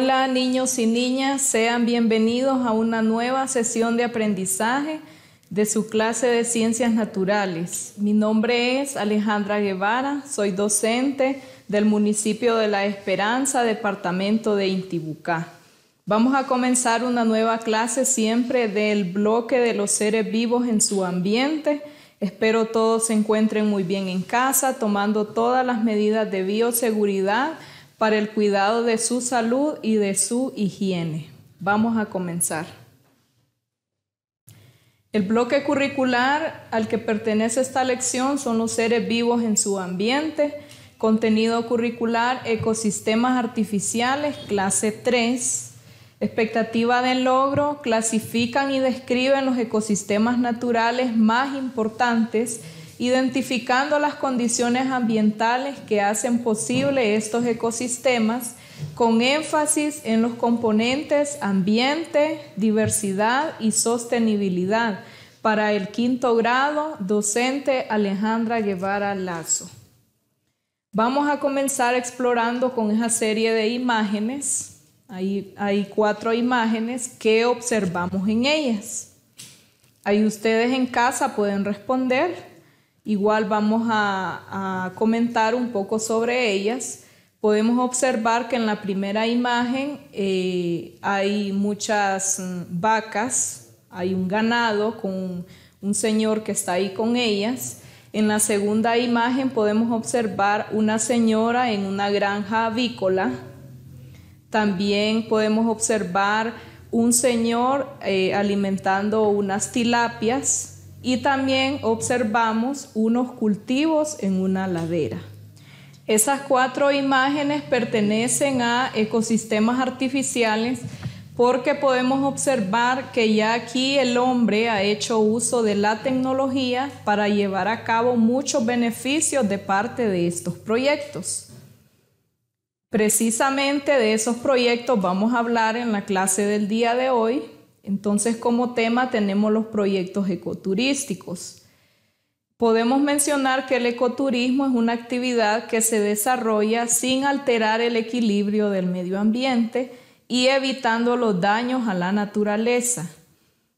Hola niños y niñas, sean bienvenidos a una nueva sesión de aprendizaje de su clase de Ciencias Naturales. Mi nombre es Alejandra Guevara, soy docente del municipio de La Esperanza, departamento de Intibucá. Vamos a comenzar una nueva clase siempre del bloque de los seres vivos en su ambiente. Espero todos se encuentren muy bien en casa, tomando todas las medidas de bioseguridad para el cuidado de su salud y de su higiene. Vamos a comenzar. El bloque curricular al que pertenece esta lección son los seres vivos en su ambiente, contenido curricular, ecosistemas artificiales, clase 3, expectativa de logro, clasifican y describen los ecosistemas naturales más importantes identificando las condiciones ambientales que hacen posible estos ecosistemas, con énfasis en los componentes ambiente, diversidad y sostenibilidad. Para el quinto grado, docente Alejandra Guevara Lazo. Vamos a comenzar explorando con esa serie de imágenes. hay cuatro imágenes que observamos en ellas. Ahí ustedes en casa pueden responder Igual vamos a, comentar un poco sobre ellas. Podemos observar que en la primera imagen eh, hay muchas mm, vacas, hay un ganado con un, señor que está ahí con ellas. En la segunda imagen podemos observar una señora en una granja avícola. También podemos observar un señor eh, alimentando unas tilapias y también observamos unos cultivos en una ladera. Esas cuatro imágenes pertenecen a ecosistemas artificiales porque podemos observar que ya aquí el hombre ha hecho uso de la tecnología para llevar a cabo muchos beneficios de parte de estos proyectos. Precisamente de esos proyectos vamos a hablar en la clase del día de hoy, entonces, como tema tenemos los proyectos ecoturísticos. Podemos mencionar que el ecoturismo es una actividad que se desarrolla sin alterar el equilibrio del medio ambiente y evitando los daños a la naturaleza.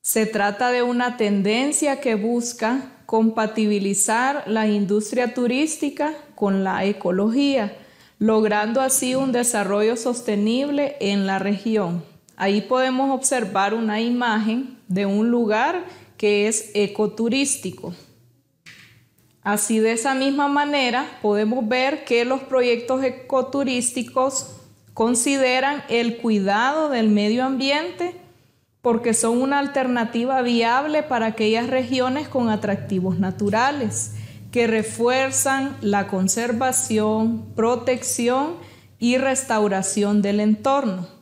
Se trata de una tendencia que busca compatibilizar la industria turística con la ecología, logrando así un desarrollo sostenible en la región. Ahí podemos observar una imagen de un lugar que es ecoturístico. Así de esa misma manera podemos ver que los proyectos ecoturísticos consideran el cuidado del medio ambiente porque son una alternativa viable para aquellas regiones con atractivos naturales que refuerzan la conservación, protección y restauración del entorno.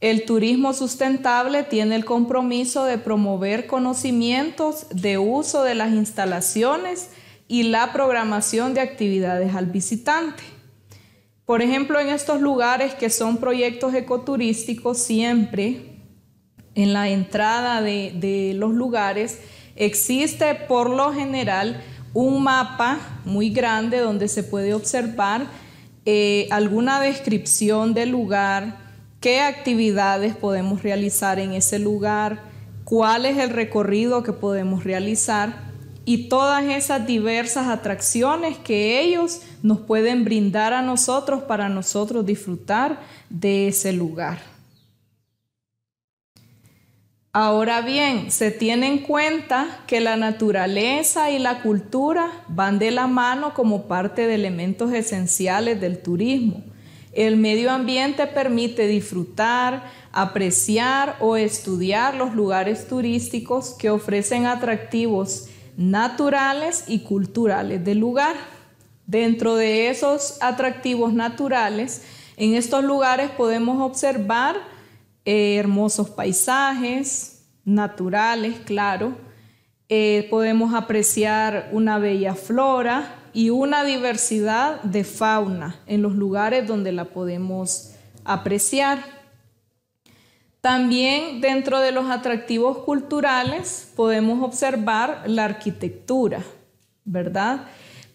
El turismo sustentable tiene el compromiso de promover conocimientos de uso de las instalaciones y la programación de actividades al visitante. Por ejemplo, en estos lugares que son proyectos ecoturísticos, siempre en la entrada de, los lugares existe por lo general un mapa muy grande donde se puede observar eh, alguna descripción del lugar, qué actividades podemos realizar en ese lugar, cuál es el recorrido que podemos realizar y todas esas diversas atracciones que ellos nos pueden brindar a nosotros para nosotros disfrutar de ese lugar. Ahora bien, se tiene en cuenta que la naturaleza y la cultura van de la mano como parte de elementos esenciales del turismo. El medio ambiente permite disfrutar, apreciar o estudiar los lugares turísticos que ofrecen atractivos naturales y culturales del lugar. Dentro de esos atractivos naturales, en estos lugares podemos observar eh, hermosos paisajes, naturales, claro. Eh, podemos apreciar una bella flora, y una diversidad de fauna en los lugares donde la podemos apreciar. También dentro de los atractivos culturales podemos observar la arquitectura, ¿verdad?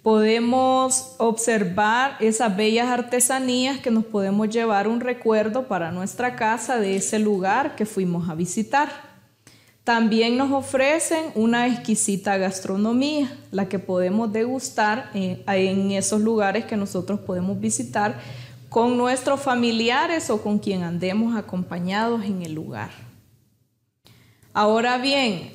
Podemos observar esas bellas artesanías que nos podemos llevar un recuerdo para nuestra casa de ese lugar que fuimos a visitar. También nos ofrecen una exquisita gastronomía, la que podemos degustar eh, en, esos lugares que nosotros podemos visitar con nuestros familiares o con quien andemos acompañados en el lugar. Ahora bien,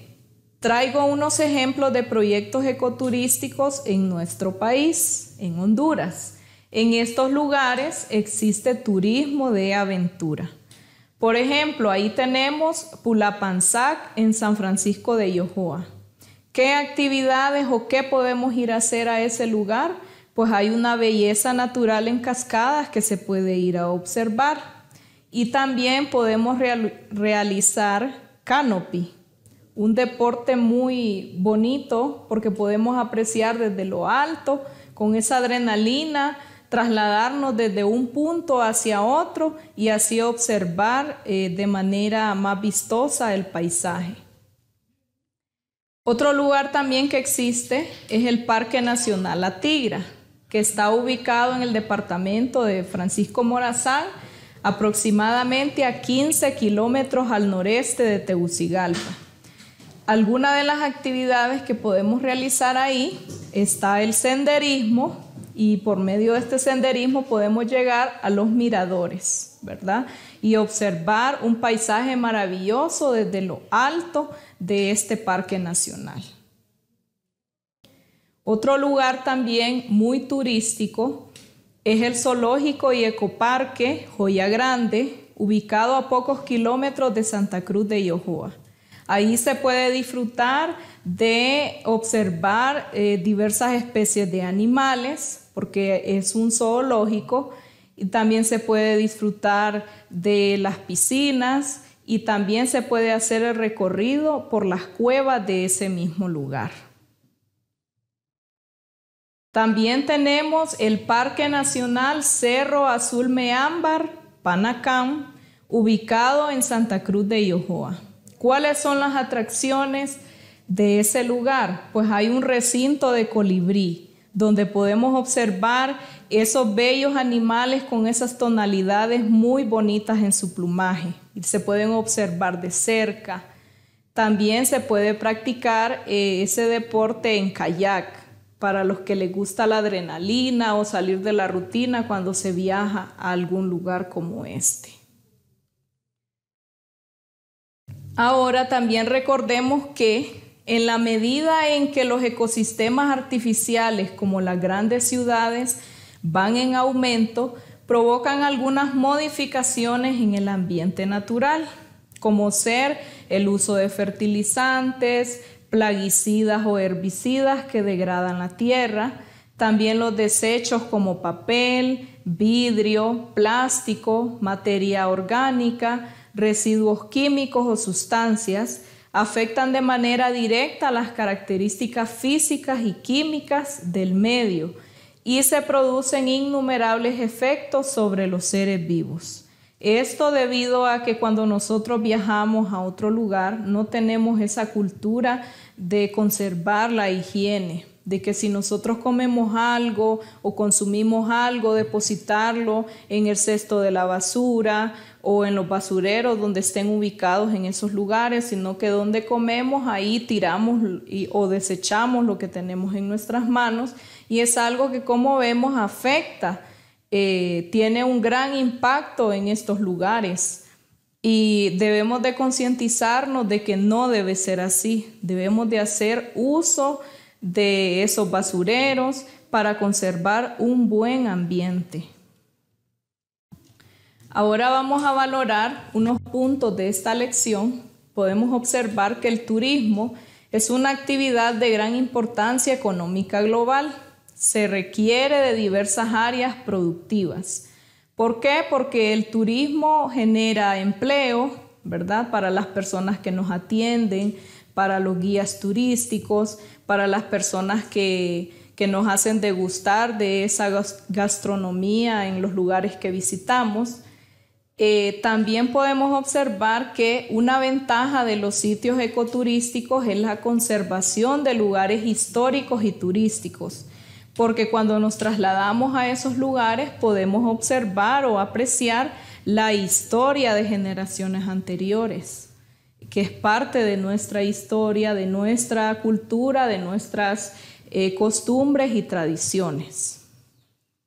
traigo unos ejemplos de proyectos ecoturísticos en nuestro país, en Honduras. En estos lugares existe turismo de aventura. Por ejemplo, ahí tenemos Pulapanzac en San Francisco de Yohoa. ¿Qué actividades o qué podemos ir a hacer a ese lugar? Pues hay una belleza natural en cascadas que se puede ir a observar. Y también podemos realizar canopy, un deporte muy bonito porque podemos apreciar desde lo alto con esa adrenalina trasladarnos desde un punto hacia otro y así observar eh, de manera más vistosa el paisaje. Otro lugar también que existe es el Parque Nacional La Tigra, que está ubicado en el departamento de Francisco Morazán, aproximadamente a 15 kilómetros al noreste de Tegucigalpa. Algunas de las actividades que podemos realizar ahí está el senderismo, y por medio de este senderismo podemos llegar a los miradores, ¿verdad? Y observar un paisaje maravilloso desde lo alto de este parque nacional. Otro lugar también muy turístico es el zoológico y ecoparque Joya Grande, ubicado a pocos kilómetros de Santa Cruz de Yohoa. Ahí se puede disfrutar de observar eh, diversas especies de animales, porque es un zoológico, y también se puede disfrutar de las piscinas y también se puede hacer el recorrido por las cuevas de ese mismo lugar. También tenemos el Parque Nacional Cerro Azul Meámbar, Panacán, ubicado en Santa Cruz de Yohoa. ¿Cuáles son las atracciones de ese lugar? Pues hay un recinto de colibrí donde podemos observar esos bellos animales con esas tonalidades muy bonitas en su plumaje. Y se pueden observar de cerca. También se puede practicar eh, ese deporte en kayak para los que les gusta la adrenalina o salir de la rutina cuando se viaja a algún lugar como este. Ahora también recordemos que en la medida en que los ecosistemas artificiales como las grandes ciudades van en aumento, provocan algunas modificaciones en el ambiente natural, como ser el uso de fertilizantes, plaguicidas o herbicidas que degradan la tierra, también los desechos como papel, vidrio, plástico, materia orgánica, residuos químicos o sustancias afectan de manera directa las características físicas y químicas del medio y se producen innumerables efectos sobre los seres vivos. Esto debido a que cuando nosotros viajamos a otro lugar no tenemos esa cultura de conservar la higiene de que si nosotros comemos algo o consumimos algo, depositarlo en el cesto de la basura o en los basureros donde estén ubicados en esos lugares, sino que donde comemos ahí tiramos o desechamos lo que tenemos en nuestras manos y es algo que como vemos afecta, eh, tiene un gran impacto en estos lugares. Y debemos de concientizarnos de que no debe ser así. Debemos de hacer uso de esos basureros para conservar un buen ambiente. Ahora vamos a valorar unos puntos de esta lección. Podemos observar que el turismo es una actividad de gran importancia económica global. Se requiere de diversas áreas productivas. ¿Por qué? Porque el turismo genera empleo, ¿verdad? Para las personas que nos atienden, para los guías turísticos, para las personas que, nos hacen degustar de esa gastronomía en los lugares que visitamos. Eh, también podemos observar que una ventaja de los sitios ecoturísticos es la conservación de lugares históricos y turísticos, porque cuando nos trasladamos a esos lugares podemos observar o apreciar la historia de generaciones anteriores que es parte de nuestra historia, de nuestra cultura, de nuestras eh, costumbres y tradiciones.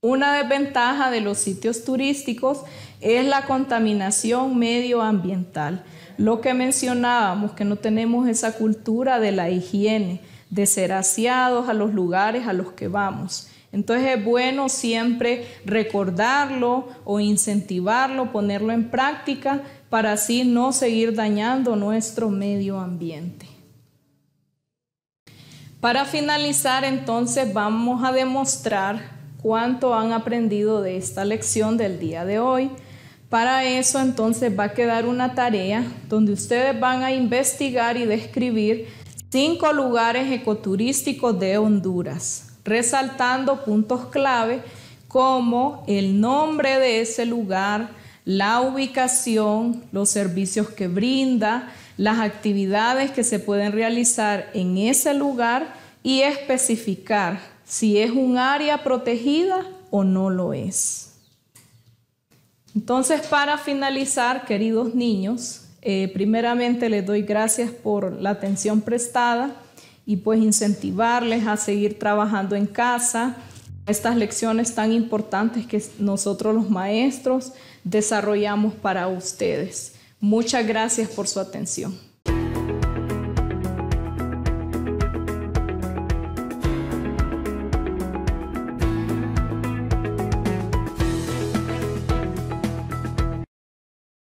Una desventaja de los sitios turísticos es la contaminación medioambiental. Lo que mencionábamos, que no tenemos esa cultura de la higiene, de ser aseados a los lugares a los que vamos. Entonces es bueno siempre recordarlo o incentivarlo, ponerlo en práctica para así no seguir dañando nuestro medio ambiente. Para finalizar, entonces vamos a demostrar cuánto han aprendido de esta lección del día de hoy. Para eso entonces va a quedar una tarea donde ustedes van a investigar y describir cinco lugares ecoturísticos de Honduras, resaltando puntos clave como el nombre de ese lugar, la ubicación, los servicios que brinda, las actividades que se pueden realizar en ese lugar y especificar si es un área protegida o no lo es. Entonces, para finalizar, queridos niños, eh, primeramente les doy gracias por la atención prestada y pues incentivarles a seguir trabajando en casa estas lecciones tan importantes que nosotros los maestros desarrollamos para ustedes. Muchas gracias por su atención.